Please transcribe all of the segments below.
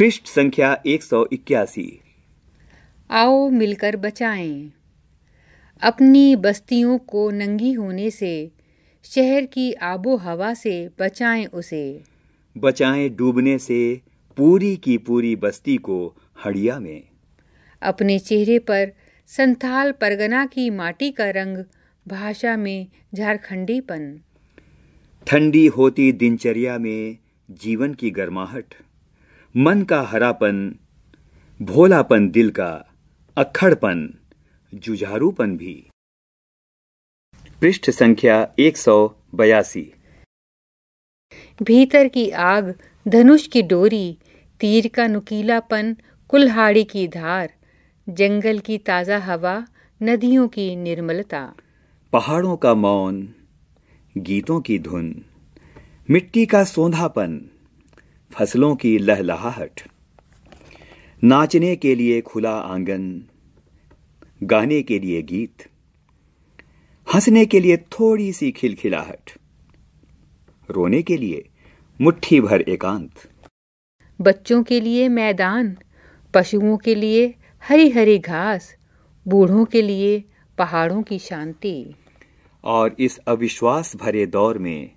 पृष्ठ संख्या एक सौ इक्यासी आओ मिलकर बचाएं अपनी बस्तियों को नंगी होने से शहर की आबो हवा से बचाएं उसे बचाएं डूबने से पूरी की पूरी बस्ती को हड़िया में अपने चेहरे पर संथाल परगना की माटी का रंग भाषा में झारखंडीपन ठंडी होती दिनचर्या में जीवन की गर्माहट मन का हरापन भोलापन दिल का अखड़पन जुझारूपन भी पृष्ठ संख्या एक सौ बयासी भीतर की आग धनुष की डोरी तीर का नुकीलापन कुल्हाड़ी की धार जंगल की ताज़ा हवा नदियों की निर्मलता पहाड़ों का मौन गीतों की धुन मिट्टी का सोंधापन फसलों की लहलहाहट नाचने के लिए खुला आंगन गाने के लिए गीत हंसने के लिए थोड़ी सी खिलखिलाहट रोने के लिए मुट्ठी भर एकांत बच्चों के लिए मैदान पशुओं के लिए हरी हरी घास बूढ़ों के लिए पहाड़ों की शांति और इस अविश्वास भरे दौर में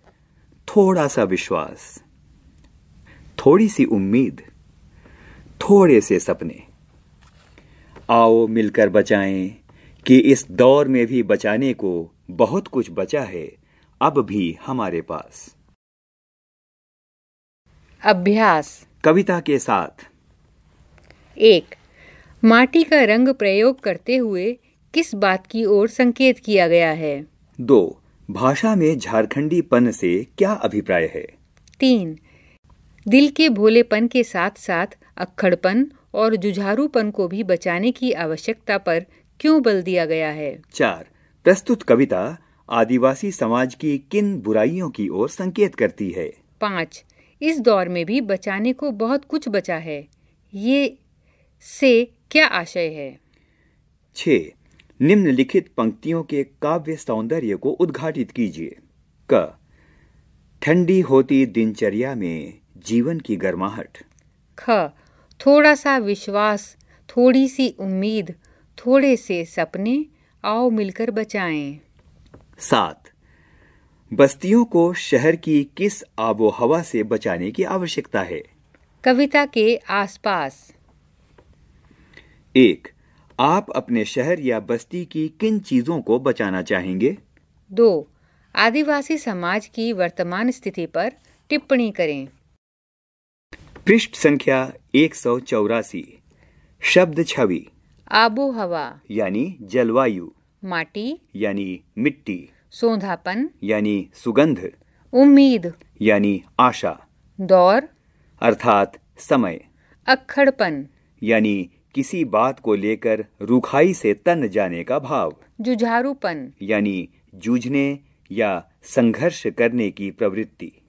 थोड़ा सा विश्वास थोड़ी सी उम्मीद थोड़े से सपने आओ मिलकर बचाएं कि इस दौर में भी बचाने को बहुत कुछ बचा है अब भी हमारे पास अभ्यास कविता के साथ एक माटी का रंग प्रयोग करते हुए किस बात की ओर संकेत किया गया है दो भाषा में झारखंडी पन से क्या अभिप्राय है तीन दिल के भोलेपन के साथ साथ अक्खड़पन और जुझारूपन को भी बचाने की आवश्यकता पर क्यों बल दिया गया है चार प्रस्तुत कविता आदिवासी समाज की किन बुराइयों की ओर संकेत करती है पाँच इस दौर में भी बचाने को बहुत कुछ बचा है ये से क्या आशय है छ निम्नलिखित पंक्तियों के काव्य सौंदर्य को उद्घाटित कीजिए क ठंडी होती दिनचर्या में जीवन की गर्माहट ख थोड़ा सा विश्वास थोड़ी सी उम्मीद थोड़े से सपने आओ मिलकर बचाएं। सात बस्तियों को शहर की किस आबोहवा से बचाने की आवश्यकता है कविता के आसपास एक आप अपने शहर या बस्ती की किन चीजों को बचाना चाहेंगे दो आदिवासी समाज की वर्तमान स्थिति पर टिप्पणी करें पृष्ठ संख्या एक सौ चौरासी शब्द छवि आबो हवा यानी जलवायु माटी यानी मिट्टी सोधापन यानी सुगंध उम्मीद यानी आशा दौर अर्थात समय अक्खड़पन यानी किसी बात को लेकर रुखाई से तन जाने का भाव जुझारूपन यानी जूझने या संघर्ष करने की प्रवृत्ति